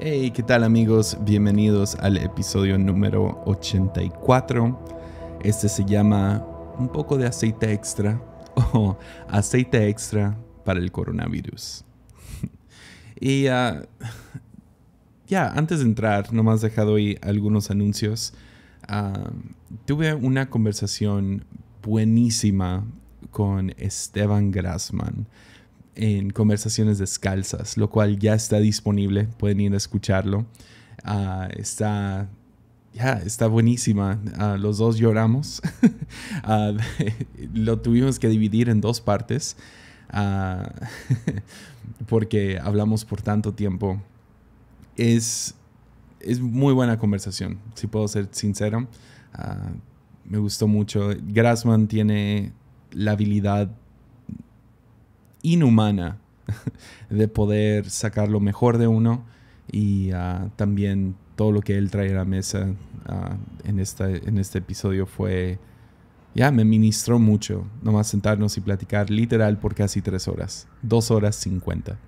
Hey, ¿qué tal amigos? Bienvenidos al episodio número 84. Este se llama Un poco de aceite extra o aceite extra para el coronavirus. y ah, ya, antes de entrar, nomás dejado ahí algunos anuncios. Ah, tuve una conversación buenísima con Esteban Grassman en Conversaciones Descalzas, lo cual ya está disponible, pueden ir a escucharlo. Ah, está, ya está buenísima, ah, los dos lloramos, ah, lo tuvimos que dividir en dos partes porque hablamos por tanto tiempo. Es, es muy buena conversación, si puedo ser sincero. me gustó mucho. Grassman tiene la habilidad inhumana de poder sacar lo mejor de uno y ah, también todo lo que él trae a la mesa ah, en, esta, en este episodio fue, ya, me ministró mucho, nomás sentarnos y platicar literal por casi tres horas, dos horas cincuenta.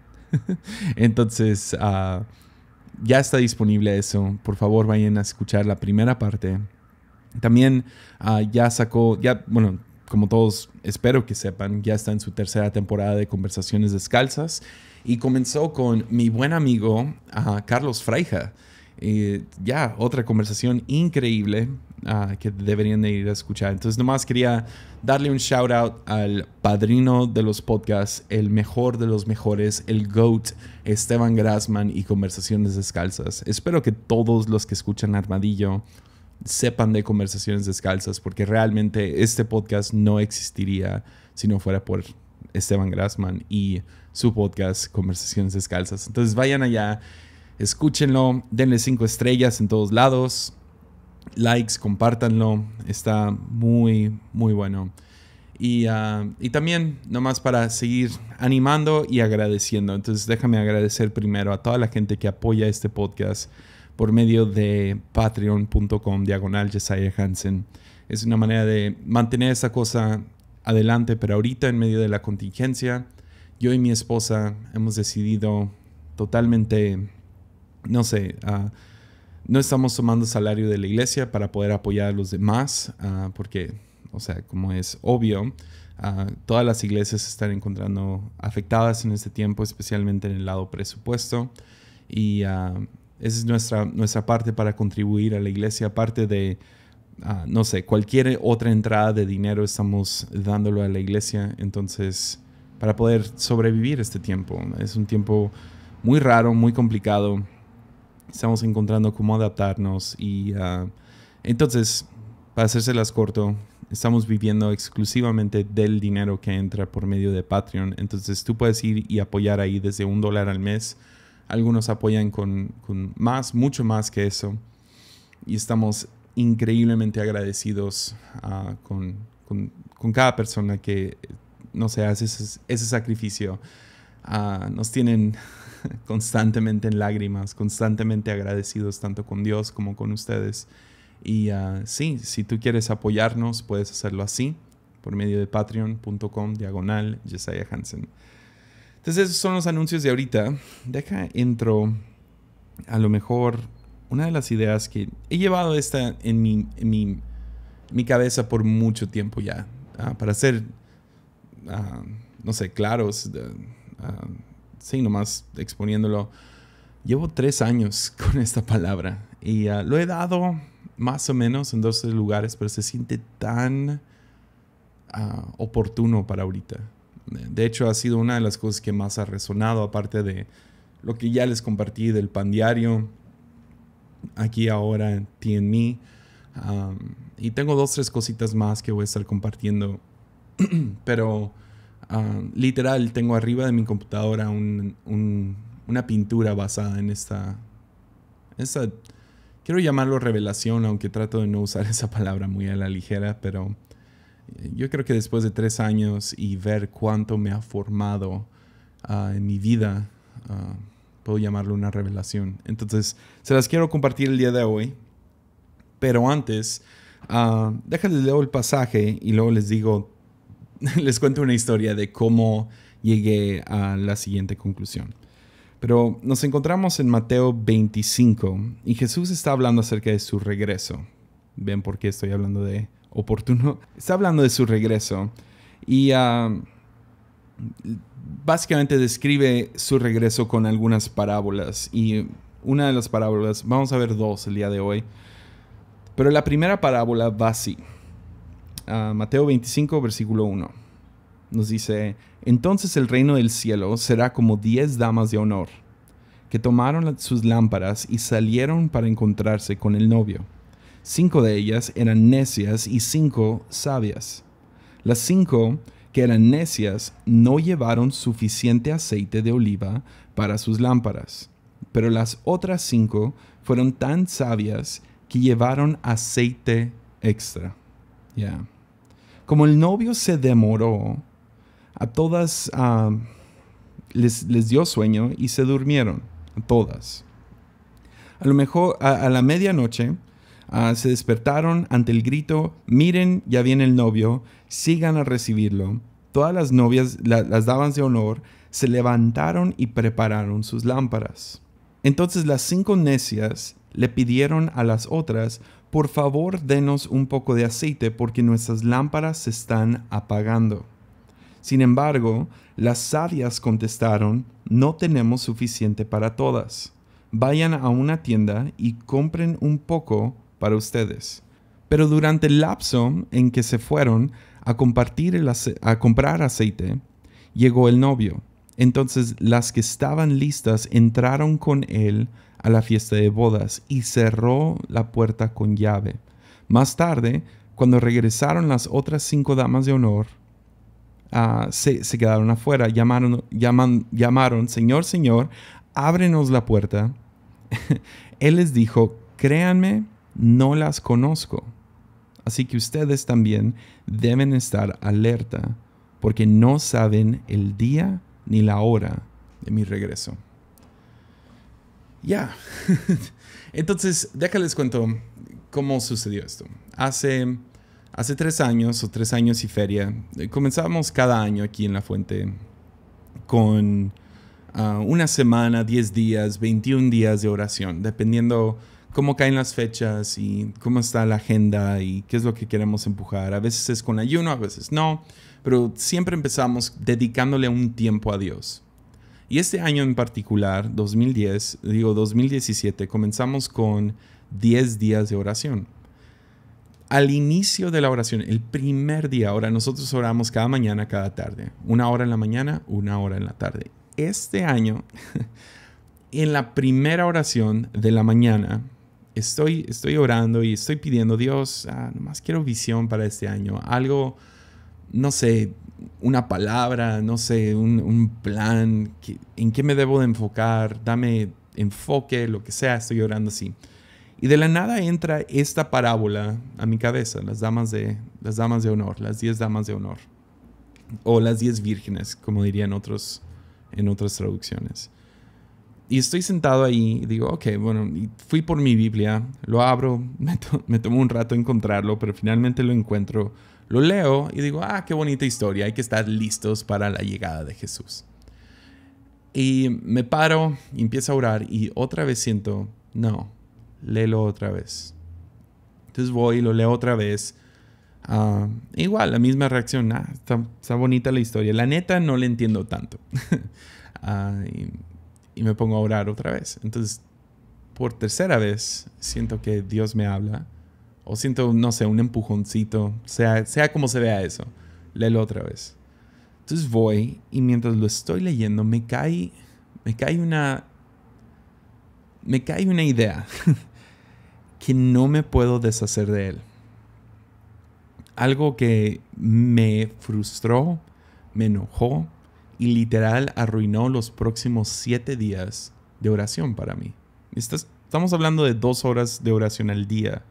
Entonces, ah, ya está disponible eso, por favor vayan a escuchar la primera parte. También ya sacó, ya, bueno, como todos espero que sepan, ya está en su tercera temporada de Conversaciones Descalzas y comenzó con mi buen amigo ah, Carlos Freija. Eh, ya, otra conversación increíble ah, que deberían de ir a escuchar. Entonces, nomás quería darle un shout out al padrino de los podcasts, el mejor de los mejores, el GOAT, Esteban Grassman y Conversaciones Descalzas. Espero que todos los que escuchan Armadillo sepan de conversaciones descalzas, porque realmente este podcast no existiría si no fuera por Esteban Grassman y su podcast Conversaciones Descalzas. Entonces vayan allá, escúchenlo, denle cinco estrellas en todos lados, likes, compártanlo, está muy, muy bueno. Y, ah, y también, nomás para seguir animando y agradeciendo. Entonces, déjame agradecer primero a toda la gente que apoya este podcast por medio de patreon.com diagonal Jesiah Hansen. Es una manera de mantener esa cosa adelante, pero ahorita en medio de la contingencia, yo y mi esposa hemos decidido totalmente, no sé, ah, no estamos tomando salario de la iglesia para poder apoyar a los demás, ah, porque, o sea, como es obvio, ah, todas las iglesias se están encontrando afectadas en este tiempo, especialmente en el lado presupuesto. Y esa es nuestra, nuestra parte para contribuir a la iglesia. Aparte de, ah, no sé, cualquier otra entrada de dinero estamos dándolo a la iglesia. Entonces, para poder sobrevivir este tiempo. Es un tiempo muy raro, muy complicado. Estamos encontrando cómo adaptarnos. Y ah, entonces, para las corto, estamos viviendo exclusivamente del dinero que entra por medio de Patreon. Entonces, tú puedes ir y apoyar ahí desde un dólar al mes algunos apoyan con, más, mucho más que eso. Y estamos increíblemente agradecidos ah, con, cada persona que, no hace ese, sacrificio. Ah, nos tienen constantemente en lágrimas, constantemente agradecidos tanto con Dios como con ustedes. Y ah, sí, si tú quieres apoyarnos, puedes hacerlo así, por medio de patreon.com diagonal Jesiah Hansen. Entonces esos son los anuncios de ahorita. Deja entro a lo mejor una de las ideas que he llevado esta en mi, mi, cabeza por mucho tiempo ya. Ah, para ser, ah, no sé, claros, ah, sí, nomás exponiéndolo. Llevo tres años con esta palabra y lo he dado más o menos en dos lugares, pero se siente tan oportuno para ahorita. De hecho, ha sido una de las cosas que más ha resonado, aparte de lo que ya les compartí del pan diario, aquí ahora en mí y tengo dos, tres cositas más que voy a estar compartiendo. Pero literal, tengo arriba de mi computadora un, una pintura basada en esta, esta, quiero llamarlo revelación, aunque trato de no usar esa palabra muy a la ligera, pero yo creo que después de tres años y ver cuánto me ha formado ah, en mi vida, ah, puedo llamarlo una revelación. Entonces, se las quiero compartir el día de hoy. Pero antes, uh, el pasaje y luego les digo, les cuento una historia de cómo llegué a la siguiente conclusión. Pero nos encontramos en Mateo 25 y Jesús está hablando acerca de su regreso. Ven por qué estoy hablando de oportuno, está hablando de su regreso y ah, básicamente describe su regreso con algunas parábolas y una de las parábolas, vamos a ver dos el día de hoy, pero la primera parábola va así. Ah, Mateo 25, versículo 1. Nos dice, entonces el reino del cielo será como diez damas de honor, que tomaron sus lámparas y salieron para encontrarse con el novio. Cinco de ellas eran necias y cinco sabias. Las cinco que eran necias no llevaron suficiente aceite de oliva para sus lámparas, pero las otras cinco fueron tan sabias que llevaron aceite extra. ya Como el novio se demoró, a todas ah, les, dio sueño y se durmieron, a todas. A lo mejor a la medianoche, Ah, se despertaron ante el grito, miren, ya viene el novio, sigan a recibirlo. Todas las novias, las damas de honor, se levantaron y prepararon sus lámparas. Entonces las cinco necias le pidieron a las otras, por favor denos un poco de aceite porque nuestras lámparas se están apagando. Sin embargo, las sabias contestaron, no tenemos suficiente para todas. Vayan a una tienda y compren un poco para ustedes. Pero durante el lapso en que se fueron a, compartir a comprar aceite, llegó el novio. Entonces las que estaban listas entraron con él a la fiesta de bodas y cerró la puerta con llave. Más tarde, cuando regresaron las otras cinco damas de honor, ah, se, quedaron afuera, llamaron, llaman, llamaron, Señor, Señor, ábrenos la puerta. él les dijo, créanme no las conozco. Así que ustedes también deben estar alerta porque no saben el día ni la hora de mi regreso. Ya. de Entonces, les cuento cómo sucedió esto. Hace, hace tres años o tres años y feria, eh, comenzamos cada año aquí en La Fuente con ah, una semana, diez días, 21 días de oración, dependiendo cómo caen las fechas y cómo está la agenda y qué es lo que queremos empujar. A veces es con ayuno, a veces no, pero siempre empezamos dedicándole un tiempo a Dios. Y este año en particular, 2010, digo 2017, comenzamos con 10 días de oración. Al inicio de la oración, el primer día, ahora nosotros oramos cada mañana, cada tarde. Una hora en la mañana, una hora en la tarde. Este año, en la primera oración de la mañana, estoy, estoy orando y estoy pidiendo, Dios, ah, nomás quiero visión para este año, algo, no sé, una palabra, no sé, un, plan, en qué me debo de enfocar, dame enfoque, lo que sea, estoy orando así. Y de la nada entra esta parábola a mi cabeza, las damas de, las damas de honor, las diez damas de honor, o las diez vírgenes, como dirían otros, en otras traducciones y estoy sentado ahí y digo, ok, bueno, fui por mi Biblia, lo abro, me, to tomó un rato encontrarlo, pero finalmente lo encuentro, lo leo y digo, ah, qué bonita historia, hay que estar listos para la llegada de Jesús. Y me paro, y empiezo a orar y otra vez siento, no, léelo otra vez. Entonces voy y lo leo otra vez. Ah, igual, la misma reacción, ah, está, está, bonita la historia. La neta no le entiendo tanto. uh, y me pongo a orar otra vez. Entonces, por tercera vez, siento que Dios me habla. O siento, no sé, un empujoncito, sea, sea como se vea eso. Léelo otra vez. Entonces voy y mientras lo estoy leyendo me cae, me cae una, me cae una idea que no me puedo deshacer de él. Algo que me frustró, me enojó, y literal arruinó los próximos siete días de oración para mí. estamos hablando de dos horas de oración al día.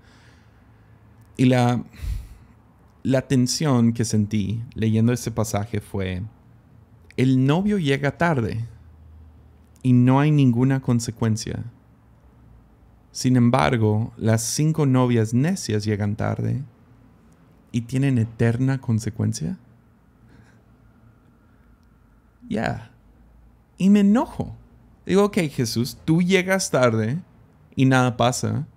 Y la, la tensión que sentí leyendo ese pasaje fue, el novio llega tarde y no hay ninguna consecuencia. Sin embargo, las cinco novias necias llegan tarde y tienen eterna consecuencia. Ya Y me enojo. Digo, ok, Jesús, tú llegas tarde y nada pasa,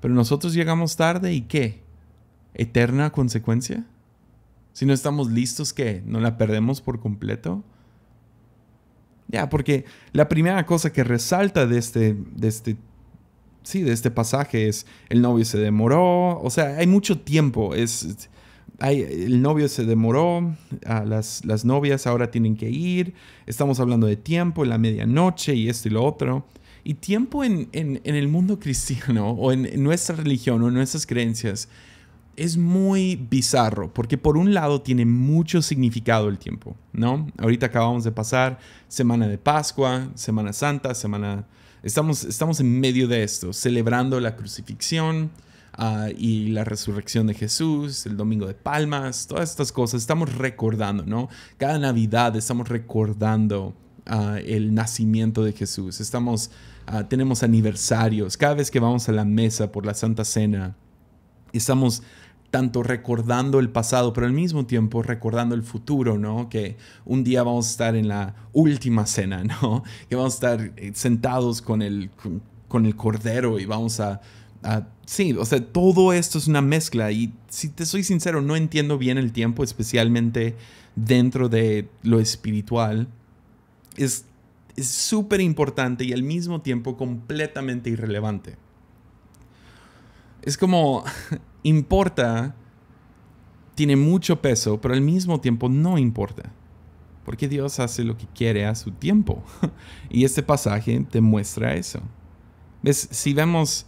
pero nosotros llegamos tarde y qué? ¿Eterna consecuencia? Si no estamos listos, ¿qué? ¿No la perdemos por completo? Ya, porque la primera cosa que resalta de este, de este, sí, de este pasaje es el novio se demoró, o sea, hay mucho tiempo, es, el novio se demoró, las, las novias ahora tienen que ir, estamos hablando de tiempo, la medianoche y esto y lo otro. Y tiempo en, en, en el mundo cristiano o en, nuestra religión o en nuestras creencias es muy bizarro, porque por un lado tiene mucho significado el tiempo, ¿no? Ahorita acabamos de pasar Semana de Pascua, Semana Santa, Semana... Estamos, estamos en medio de esto, celebrando la crucifixión, Ah, y la resurrección de Jesús, el Domingo de Palmas, todas estas cosas, estamos recordando, ¿no? Cada Navidad estamos recordando ah, el nacimiento de Jesús, estamos, ah, tenemos aniversarios, cada vez que vamos a la mesa por la Santa Cena, estamos tanto recordando el pasado, pero al mismo tiempo recordando el futuro, ¿no? Que un día vamos a estar en la última cena, ¿no? Que vamos a estar eh, sentados con el, con el Cordero y vamos a sí, o sea, todo esto es una mezcla y si te soy sincero, no entiendo bien el tiempo, especialmente dentro de lo espiritual. Es súper importante y al mismo tiempo completamente irrelevante. Es como, importa, tiene mucho peso, pero al mismo tiempo no importa. Porque Dios hace lo que quiere a su tiempo. y este pasaje te muestra eso. ¿Ves? Si vemos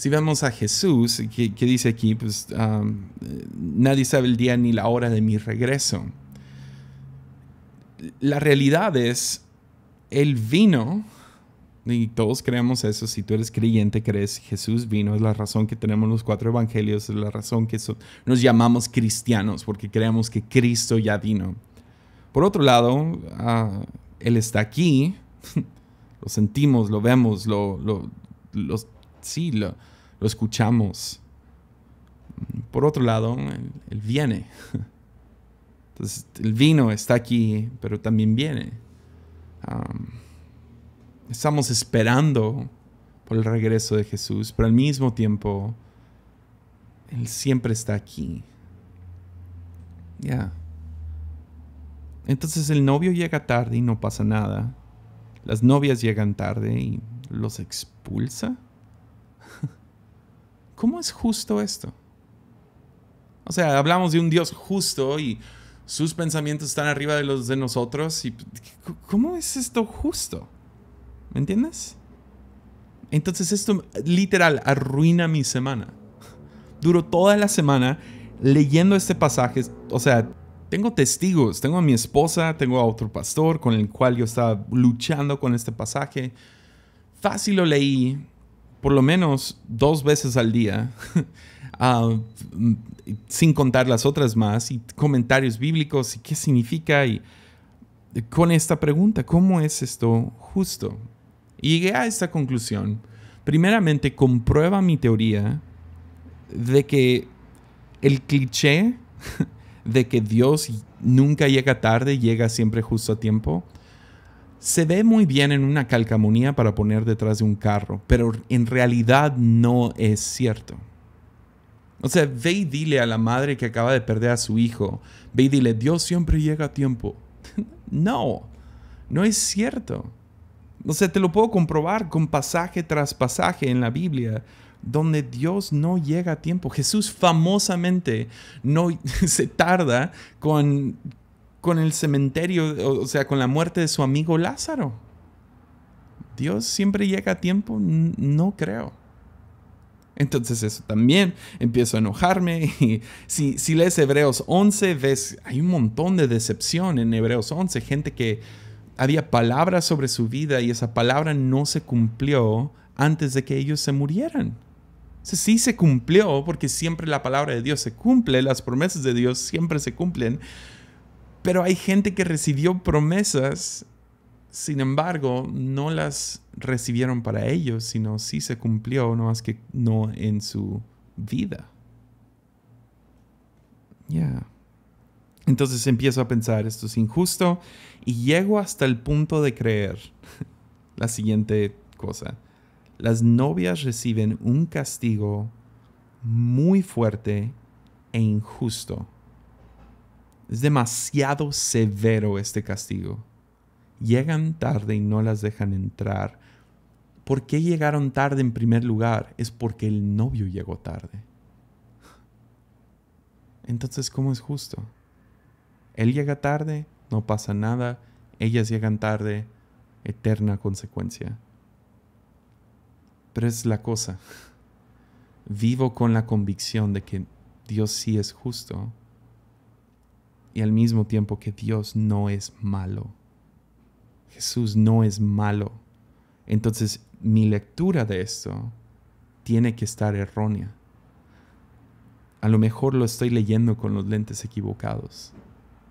si vemos a Jesús, que, dice aquí, pues um, nadie sabe el día ni la hora de mi regreso. La realidad es, Él vino, y todos creemos eso, si tú eres creyente, crees Jesús vino, es la razón que tenemos los cuatro evangelios, es la razón que nos llamamos cristianos, porque creemos que Cristo ya vino. Por otro lado, ah, Él está aquí, lo sentimos, lo vemos, lo, lo, lo sí, lo, escuchamos. Por otro lado, él, viene. Entonces, el vino está aquí, pero también viene. estamos esperando por el regreso de Jesús, pero al mismo tiempo, Él siempre está aquí. Ya. Entonces el novio llega tarde y no pasa nada. Las novias llegan tarde y los expulsa. ¿Cómo es justo esto? O sea, hablamos de un Dios justo y sus pensamientos están arriba de los de nosotros. Y, ¿Cómo es esto justo? ¿Me entiendes? Entonces esto literal arruina mi semana. Duro toda la semana leyendo este pasaje. O sea, tengo testigos. Tengo a mi esposa, tengo a otro pastor con el cual yo estaba luchando con este pasaje. Fácil lo leí por lo menos dos veces al día, ah, sin contar las otras más, y comentarios bíblicos y qué significa, y con esta pregunta, ¿cómo es esto justo? Y llegué a esta conclusión. Primeramente, comprueba mi teoría de que el cliché de que Dios nunca llega tarde, llega siempre justo a tiempo, se ve muy bien en una calcamonía para poner detrás de un carro, pero en realidad no es cierto. O sea, ve y dile a la madre que acaba de perder a su hijo, ve y dile, Dios siempre llega a tiempo. no, no es cierto. O sea, te lo puedo comprobar con pasaje tras pasaje en la Biblia, donde Dios no llega a tiempo. Jesús famosamente no se tarda con con el cementerio, o sea, con la muerte de su amigo Lázaro. Dios siempre llega a tiempo, no creo. Entonces eso también, empiezo a enojarme. Y si, lees Hebreos 11, ves, hay un montón de decepción en Hebreos 11, gente que había palabras sobre su vida y esa palabra no se cumplió antes de que ellos se murieran. sí se cumplió, porque siempre la palabra de Dios se cumple, las promesas de Dios siempre se cumplen, pero hay gente que recibió promesas, sin embargo, no las recibieron para ellos, sino sí se cumplió, no más que no en su vida. Ya. Entonces empiezo a pensar, esto es injusto, y llego hasta el punto de creer la siguiente cosa. Las novias reciben un castigo muy fuerte e injusto es demasiado severo este castigo. Llegan tarde y no las dejan entrar. ¿Por qué llegaron tarde en primer lugar? Es porque el novio llegó tarde. Entonces, ¿cómo es justo? Él llega tarde, no pasa nada. Ellas llegan tarde, eterna consecuencia. Pero es la cosa. Vivo con la convicción de que Dios sí es justo y al mismo tiempo que Dios no es malo. Jesús no es malo. Entonces mi lectura de esto tiene que estar errónea. A lo mejor lo estoy leyendo con los lentes equivocados.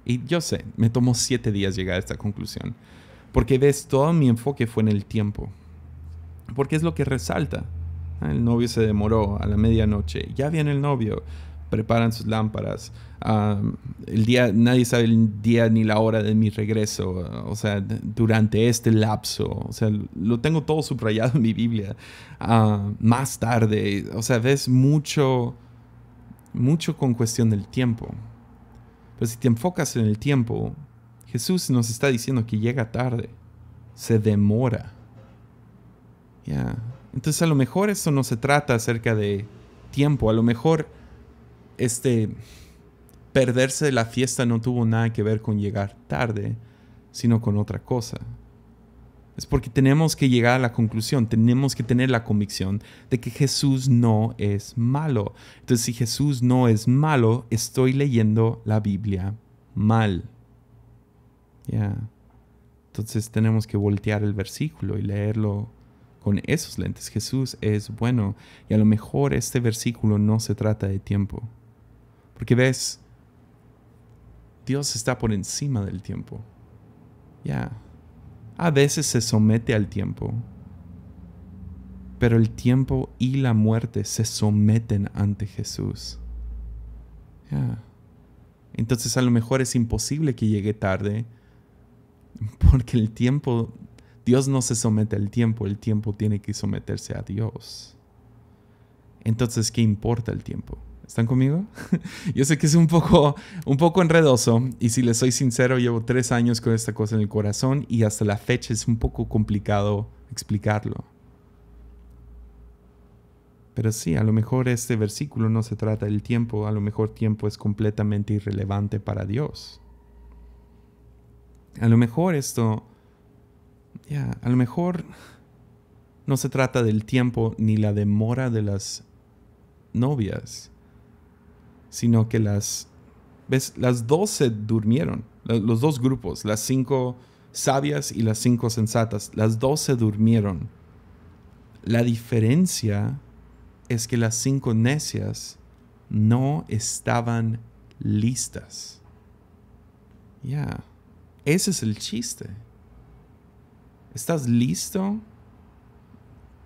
Y yo sé, me tomó siete días llegar a esta conclusión. Porque ves, todo mi enfoque fue en el tiempo. Porque es lo que resalta. El novio se demoró a la medianoche. Ya viene el novio preparan sus lámparas. Ah, el día, nadie sabe el día ni la hora de mi regreso, o sea, durante este lapso, o sea, lo tengo todo subrayado en mi Biblia, ah, más tarde, o sea, ves mucho, mucho con cuestión del tiempo. Pero si te enfocas en el tiempo, Jesús nos está diciendo que llega tarde, se demora. ya Entonces a lo mejor eso no se trata acerca de tiempo, a lo mejor este perderse de la fiesta no tuvo nada que ver con llegar tarde, sino con otra cosa. Es porque tenemos que llegar a la conclusión, tenemos que tener la convicción de que Jesús no es malo. Entonces, si Jesús no es malo, estoy leyendo la Biblia mal. Ya. Entonces tenemos que voltear el versículo y leerlo con esos lentes. Jesús es bueno y a lo mejor este versículo no se trata de tiempo. Porque ves, Dios está por encima del tiempo. Ya. A veces se somete al tiempo. Pero el tiempo y la muerte se someten ante Jesús. Ya. Entonces a lo mejor es imposible que llegue tarde. Porque el tiempo, Dios no se somete al tiempo, el tiempo tiene que someterse a Dios. Entonces, ¿qué importa el tiempo? ¿Están conmigo? yo sé que es un poco, un poco enredoso y si les soy sincero, llevo tres años con esta cosa en el corazón y hasta la fecha es un poco complicado explicarlo. Pero sí, a lo mejor este versículo no se trata del tiempo, a lo mejor tiempo es completamente irrelevante para Dios. A lo mejor esto, ya, a lo mejor no se trata del tiempo ni la demora de las novias, sino que las, ¿ves? Las dos se durmieron, los dos grupos, las cinco sabias y las cinco sensatas, las dos se durmieron. La diferencia es que las cinco necias no estaban listas. Ya, ese es el chiste. ¿Estás listo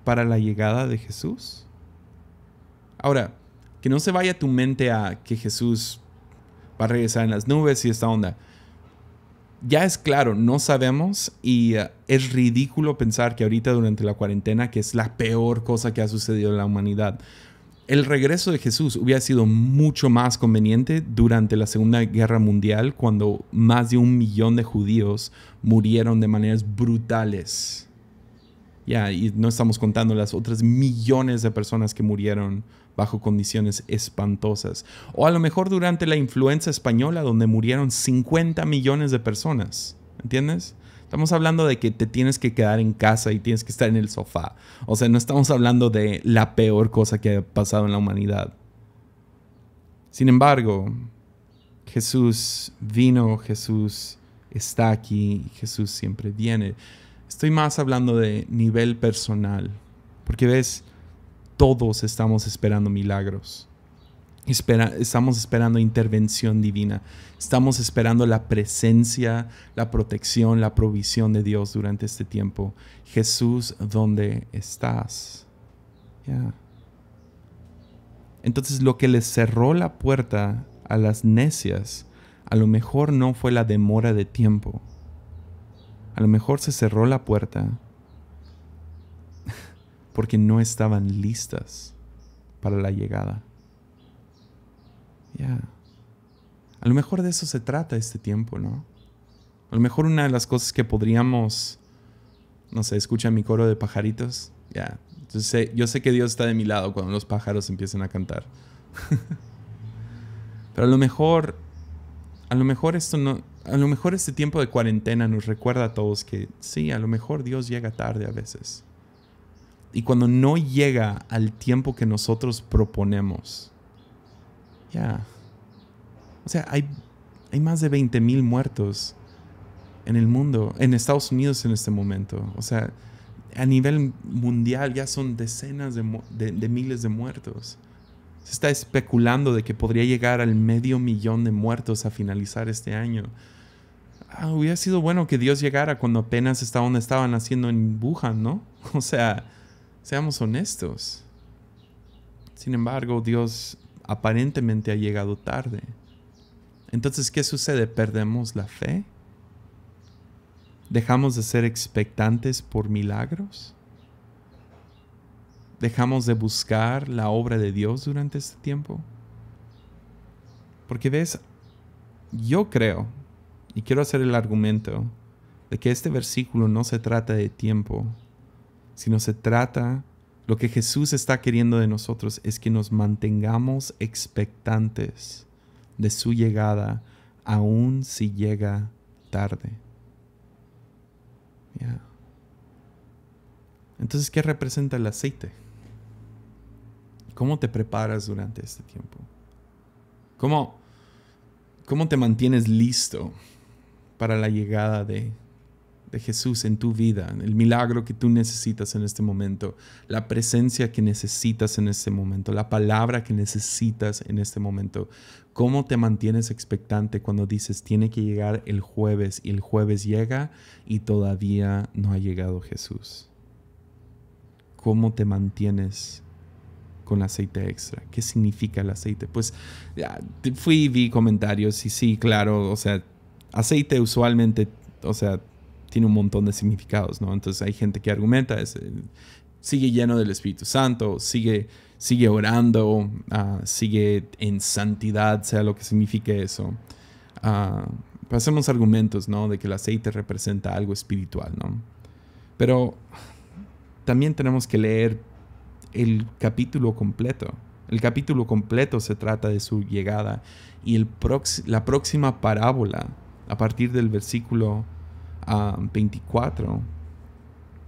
para la llegada de Jesús? Ahora, que no se vaya tu mente a que Jesús va a regresar en las nubes y esta onda. Ya es claro, no sabemos y eh, es ridículo pensar que ahorita durante la cuarentena, que es la peor cosa que ha sucedido en la humanidad, el regreso de Jesús hubiera sido mucho más conveniente durante la Segunda Guerra Mundial, cuando más de un millón de judíos murieron de maneras brutales. Ya, y no estamos contando las otras millones de personas que murieron bajo condiciones espantosas. O a lo mejor durante la influenza española donde murieron 50 millones de personas. ¿Entiendes? Estamos hablando de que te tienes que quedar en casa y tienes que estar en el sofá. O sea, no estamos hablando de la peor cosa que ha pasado en la humanidad. Sin embargo, Jesús vino, Jesús está aquí, Jesús siempre viene. Estoy más hablando de nivel personal. Porque ves, todos estamos esperando milagros. estamos esperando intervención divina. Estamos esperando la presencia, la protección, la provisión de Dios durante este tiempo. Jesús, ¿dónde estás? Ya. Entonces lo que le cerró la puerta a las necias, a lo mejor no fue la demora de tiempo. A lo mejor se cerró la puerta porque no estaban listas para la llegada. Ya. A lo mejor de eso se trata este tiempo, ¿no? A lo mejor una de las cosas que podríamos, no sé, escucha mi coro de pajaritos. Ya. entonces Yo, sé, que Dios está de mi lado cuando los pájaros empiezan a cantar. Pero a lo mejor, a lo mejor esto no, a lo mejor este tiempo de cuarentena nos recuerda a todos que sí, a lo mejor Dios llega tarde a veces y cuando no llega al tiempo que nosotros proponemos, ya. O sea, hay, hay más de 20 mil muertos en el mundo, en Estados Unidos en este momento. O sea, a nivel mundial ya son decenas de, miles de muertos. Se está especulando de que podría llegar al medio millón de muertos a finalizar este año. Ah, hubiera sido bueno que Dios llegara cuando apenas estaban haciendo en Wuhan, ¿no? O sea, Seamos honestos. Sin embargo, Dios aparentemente ha llegado tarde. Entonces, ¿qué sucede? ¿Perdemos la fe? ¿Dejamos de ser expectantes por milagros? ¿Dejamos de buscar la obra de Dios durante este tiempo? Porque ves, yo creo, y quiero hacer el argumento, de que este versículo no se trata de tiempo, sino se trata, lo que Jesús está queriendo de nosotros es que nos mantengamos expectantes de su llegada, aun si llega tarde. Entonces, ¿qué representa el aceite? ¿Cómo te preparas durante este tiempo? ¿Cómo, cómo te mantienes listo para la llegada de de Jesús en tu vida, el milagro que tú necesitas en este momento, la presencia que necesitas en este momento, la palabra que necesitas en este momento. ¿Cómo te mantienes expectante cuando dices tiene que llegar el jueves y el jueves llega y todavía no ha llegado Jesús? ¿Cómo te mantienes con aceite extra. ¿Qué significa el aceite? Pues ya, fui y vi comentarios y sí, claro, o sea, aceite usualmente, o sea, tiene un montón de significados, ¿no? Entonces hay gente que argumenta, eh, sigue lleno del Espíritu Santo, sigue, sigue orando, ah, sigue en santidad, sea lo que signifique eso. Ah, Pasamos argumentos, ¿no? De que el aceite representa algo espiritual, ¿no? Pero también tenemos que leer el capítulo completo. El capítulo completo se trata de su llegada y el la próxima parábola, a partir del versículo 24,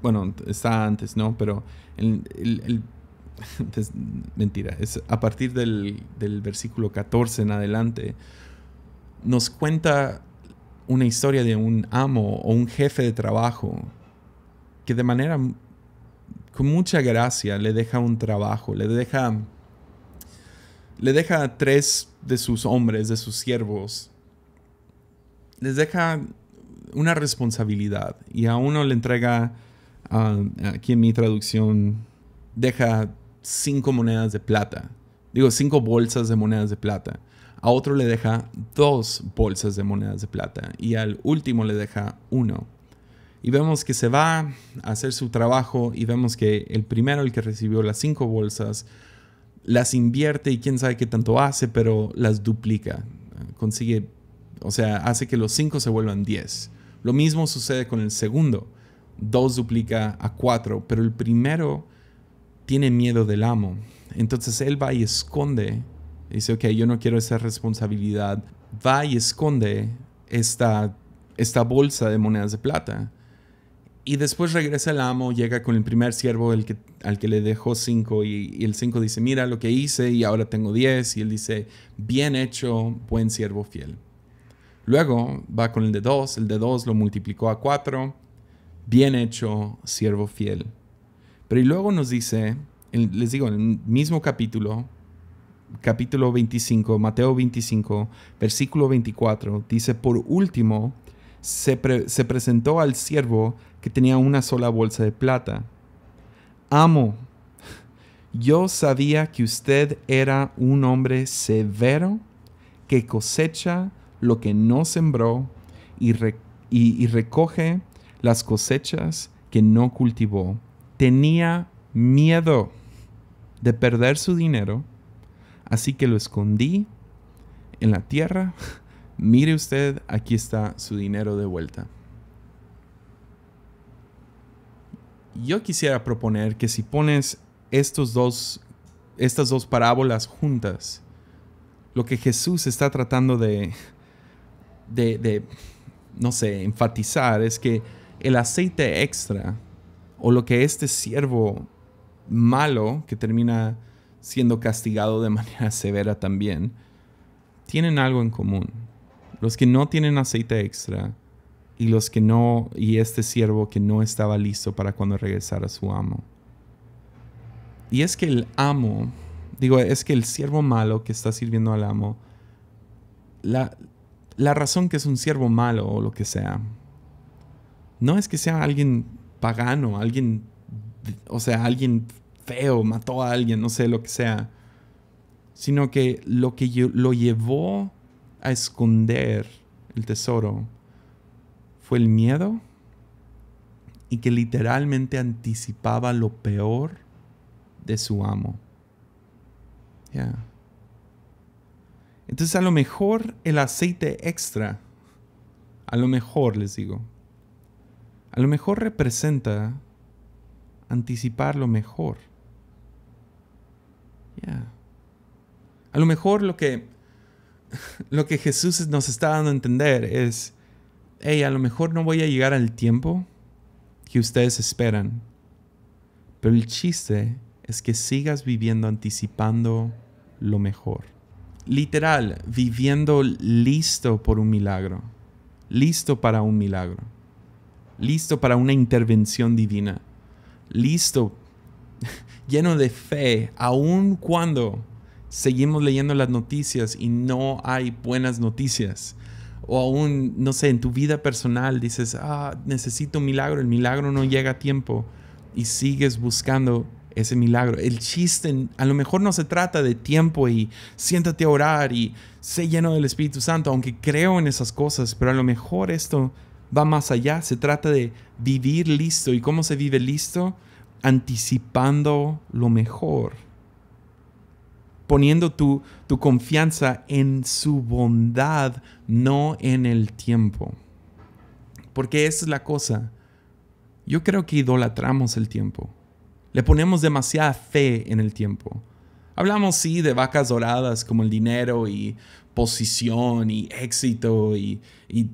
bueno, está antes, ¿no? Pero mentira, es a partir del, del versículo 14 en adelante, nos cuenta una historia de un amo o un jefe de trabajo que de manera con mucha gracia le deja un trabajo, le deja le deja a tres de sus hombres, de sus siervos, les deja una responsabilidad y a uno le entrega, ah, aquí en mi traducción, deja cinco monedas de plata, digo cinco bolsas de monedas de plata, a otro le deja dos bolsas de monedas de plata y al último le deja uno. Y vemos que se va a hacer su trabajo y vemos que el primero, el que recibió las cinco bolsas, las invierte y quién sabe qué tanto hace, pero las duplica. Consigue, o sea, hace que los cinco se vuelvan diez. Lo mismo sucede con el segundo. Dos duplica a cuatro, pero el primero tiene miedo del amo. Entonces él va y esconde, dice, ok, yo no quiero esa responsabilidad. Va y esconde esta, esta bolsa de monedas de plata. Y después regresa el amo, llega con el primer siervo el que, al que le dejó cinco. y, el cinco dice, mira lo que hice y ahora tengo diez. Y él dice, bien hecho, buen siervo fiel. Luego va con el de dos, el de dos lo multiplicó a cuatro, bien hecho, siervo fiel. Pero y luego nos dice, les digo, en el mismo capítulo, capítulo 25, Mateo 25, versículo 24, dice, por último, se, se presentó al siervo que tenía una sola bolsa de plata. Amo, yo sabía que usted era un hombre severo que cosecha lo que no sembró y, recoge las cosechas que no cultivó. Tenía miedo de perder su dinero, así que lo escondí en la tierra. Mire usted, aquí está su dinero de vuelta. Yo quisiera proponer que si pones estos dos, estas dos parábolas juntas, lo que Jesús está tratando de, de, de, no sé, enfatizar es que el aceite extra o lo que este siervo malo, que termina siendo castigado de manera severa también, tienen algo en común. Los que no tienen aceite extra y los que no, y este siervo que no estaba listo para cuando regresara su amo. Y es que el amo, digo, es que el siervo malo que está sirviendo al amo, la, la razón que es un siervo malo o lo que sea, no es que sea alguien pagano, alguien, o sea, alguien feo, mató a alguien, no sé, lo que sea, sino que lo que lo llevó a esconder el tesoro fue el miedo y que literalmente anticipaba lo peor de su amo. ya. Entonces a lo mejor el aceite extra, a lo mejor les digo, a lo mejor representa anticipar lo mejor. A lo mejor lo que lo que Jesús nos está dando a entender es, hey, a lo mejor no voy a llegar al tiempo que ustedes esperan. Pero el chiste es que sigas viviendo anticipando lo mejor literal, viviendo listo por un milagro, listo para un milagro, listo para una intervención divina, listo, lleno de fe, aun cuando seguimos leyendo las noticias y no hay buenas noticias. O aún, no sé, en tu vida personal dices, ah, necesito un milagro, el milagro no llega a tiempo y sigues buscando ese milagro. El chiste, a lo mejor no se trata de tiempo y siéntate a orar y sé lleno del Espíritu Santo, aunque creo en esas cosas, pero a lo mejor esto va más allá. Se trata de vivir listo. ¿Y cómo se vive listo? Anticipando lo mejor. Poniendo tu, tu confianza en su bondad, no en el tiempo. Porque esa es la cosa. Yo creo que idolatramos el tiempo. Le ponemos demasiada fe en el tiempo. Hablamos, sí, de vacas doradas como el dinero y posición y éxito y,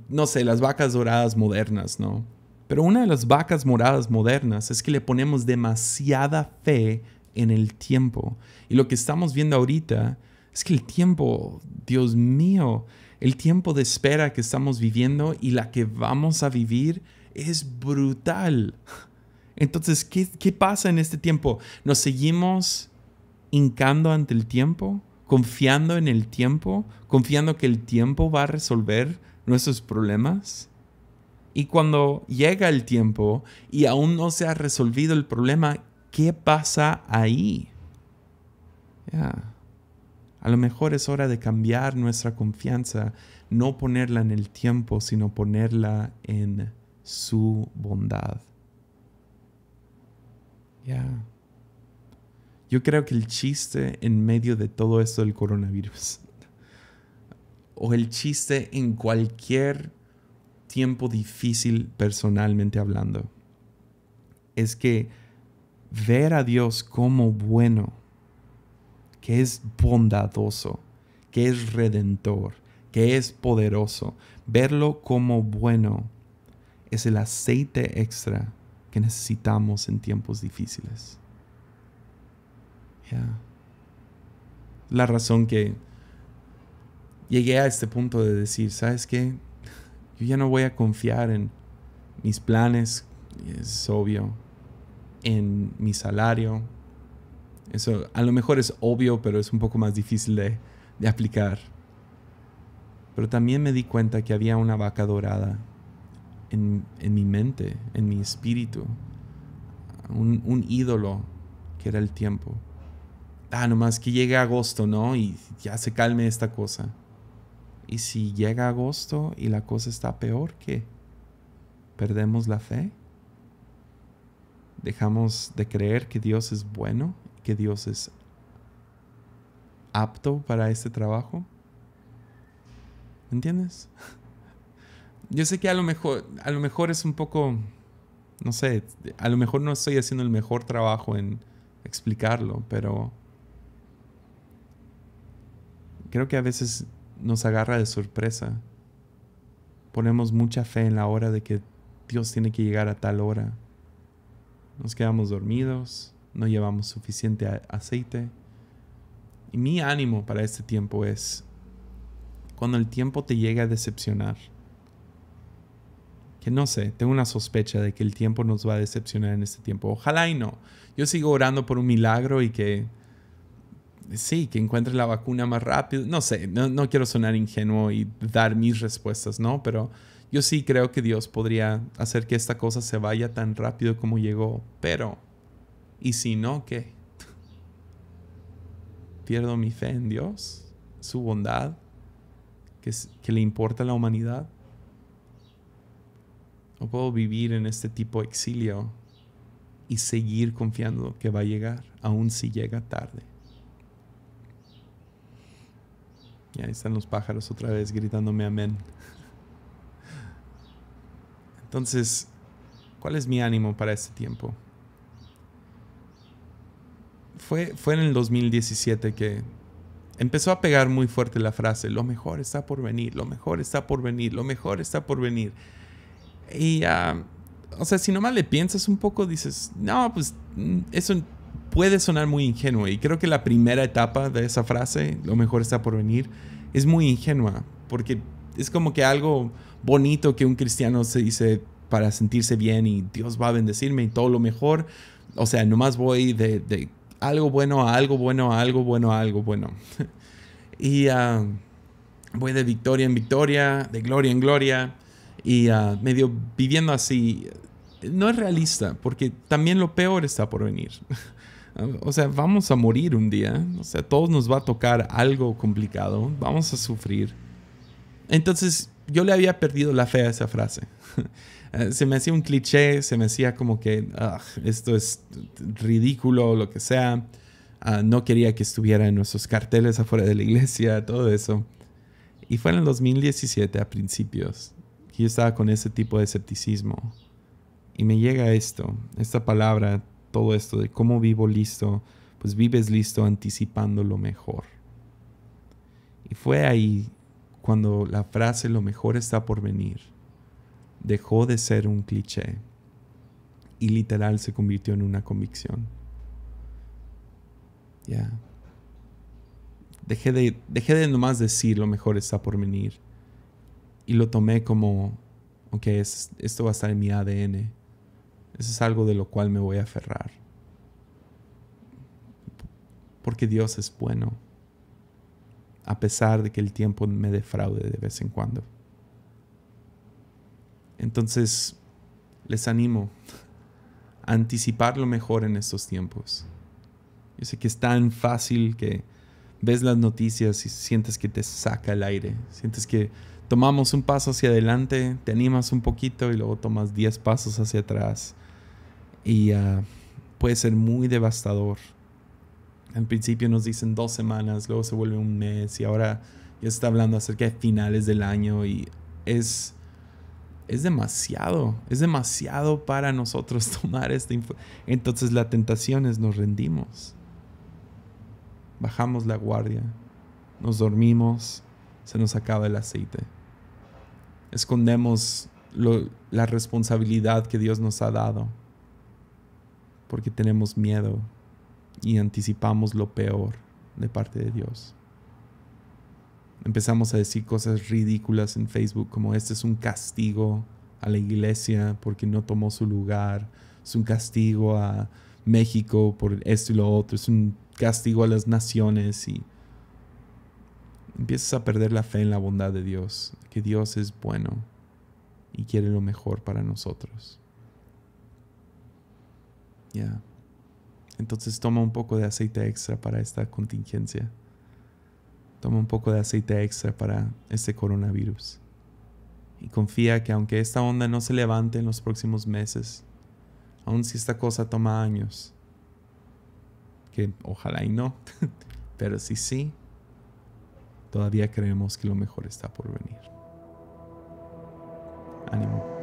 no sé, las vacas doradas modernas, ¿no? Pero una de las vacas moradas modernas es que le ponemos demasiada fe en el tiempo. Y lo que estamos viendo ahorita es que el tiempo, Dios mío, el tiempo de espera que estamos viviendo y la que vamos a vivir es brutal. Entonces, ¿qué, pasa en este tiempo? ¿Nos seguimos hincando ante el tiempo? ¿Confiando en el tiempo? ¿Confiando que el tiempo va a resolver nuestros problemas? Y cuando llega el tiempo y aún no se ha resolvido el problema, ¿qué pasa ahí? A lo mejor es hora de cambiar nuestra confianza, no ponerla en el tiempo, sino ponerla en su bondad. Yo creo que el chiste en medio de todo esto del coronavirus, o el chiste en cualquier tiempo difícil personalmente hablando, es que ver a Dios como bueno, que es bondadoso, que es redentor, que es poderoso, verlo como bueno es el aceite extra que necesitamos en tiempos difíciles. La razón que llegué a este punto de decir, ¿sabes qué? Yo ya no voy a confiar en mis planes, es obvio, en mi salario. Eso a lo mejor es obvio, pero es un poco más difícil de, de aplicar. Pero también me di cuenta que había una vaca dorada en, mi mente, en mi espíritu, un, un, ídolo que era el tiempo. Ah, nomás que llegue agosto, ¿no? Y ya se calme esta cosa. Y si llega agosto y la cosa está peor, ¿qué? ¿Perdemos la fe? ¿Dejamos de creer que Dios es bueno, que Dios es apto para este trabajo? ¿Me entiendes? yo sé que a lo mejor, a lo mejor es un poco, no sé, a lo mejor no estoy haciendo el mejor trabajo en explicarlo, pero creo que a veces nos agarra de sorpresa. Ponemos mucha fe en la hora de que Dios tiene que llegar a tal hora. Nos quedamos dormidos, no llevamos suficiente aceite. Y mi ánimo para este tiempo es, cuando el tiempo te llega a decepcionar, que no sé, tengo una sospecha de que el tiempo nos va a decepcionar en este tiempo. Ojalá y no. Yo sigo orando por un milagro y que sí, que encuentre la vacuna más rápido. No sé, no, quiero sonar ingenuo y dar mis respuestas, ¿no? Pero yo sí creo que Dios podría hacer que esta cosa se vaya tan rápido como llegó. Pero, ¿y si no, qué? ¿Pierdo mi fe en Dios? ¿Su bondad? ¿Que, que le importa a la humanidad? No puedo vivir en este tipo de exilio y seguir confiando que va a llegar, aun si llega tarde. Y ahí están los pájaros otra vez gritándome amén. Entonces, ¿cuál es mi ánimo para este tiempo? Fue, fue en el 2017 que empezó a pegar muy fuerte la frase, lo mejor está por venir, lo mejor está por venir, lo mejor está por venir. Y, o sea, si nomás le piensas un poco, dices, no, pues mm, eso puede sonar muy ingenuo. Y creo que la primera etapa de esa frase, lo mejor está por venir, es muy ingenua, porque es como que algo bonito que un cristiano se dice para sentirse bien y Dios va a bendecirme y todo lo mejor. O sea, nomás voy de, de algo bueno a algo bueno a algo bueno a algo bueno. y ah, voy de victoria en victoria, de gloria en gloria y ah, medio viviendo así, no es realista, porque también lo peor está por venir. o sea, vamos a morir un día, o sea, todos nos va a tocar algo complicado, vamos a sufrir. Entonces, yo le había perdido la fe a esa frase. Eh, se me hacía un cliché, se me hacía como que ah, esto es ridículo lo que sea. Ah, no quería que estuviera en nuestros carteles afuera de la iglesia, todo eso. Y fue en el 2017 a principios que yo estaba con ese tipo de escepticismo. Y me llega esto, esta palabra, todo esto de cómo vivo listo, pues vives listo anticipando lo mejor. Y fue ahí cuando la frase lo mejor está por venir dejó de ser un cliché y literal se convirtió en una convicción. Ya. Dejé, de, dejé de nomás decir lo mejor está por venir y lo tomé como, ok, es, esto va a estar en mi ADN. Eso es algo de lo cual me voy a aferrar. Porque Dios es bueno, a pesar de que el tiempo me defraude de vez en cuando. Entonces, les animo a anticipar lo mejor en estos tiempos. Yo sé que es tan fácil que ves las noticias y sientes que te saca el aire, sientes que tomamos un paso hacia adelante, te animas un poquito y luego tomas 10 pasos hacia atrás. Y ah, puede ser muy devastador. en principio nos dicen dos semanas, luego se vuelve un mes y ahora ya se está hablando acerca de finales del año y es, es demasiado, es demasiado para nosotros tomar esta Entonces la tentación es nos rendimos, bajamos la guardia, nos dormimos, se nos acaba el aceite escondemos la responsabilidad que Dios nos ha dado, porque tenemos miedo y anticipamos lo peor de parte de Dios. Empezamos a decir cosas ridículas en Facebook como este es un castigo a la iglesia porque no tomó su lugar, es un castigo a México por esto y lo otro, es un castigo a las naciones y empiezas a perder la fe en la bondad de Dios, que Dios es bueno y quiere lo mejor para nosotros. Ya. Entonces toma un poco de aceite extra para esta contingencia. Toma un poco de aceite extra para este coronavirus. Y confía que aunque esta onda no se levante en los próximos meses, aun si esta cosa toma años, que ojalá y no, pero si sí, Todavía creemos que lo mejor está por venir. Ánimo.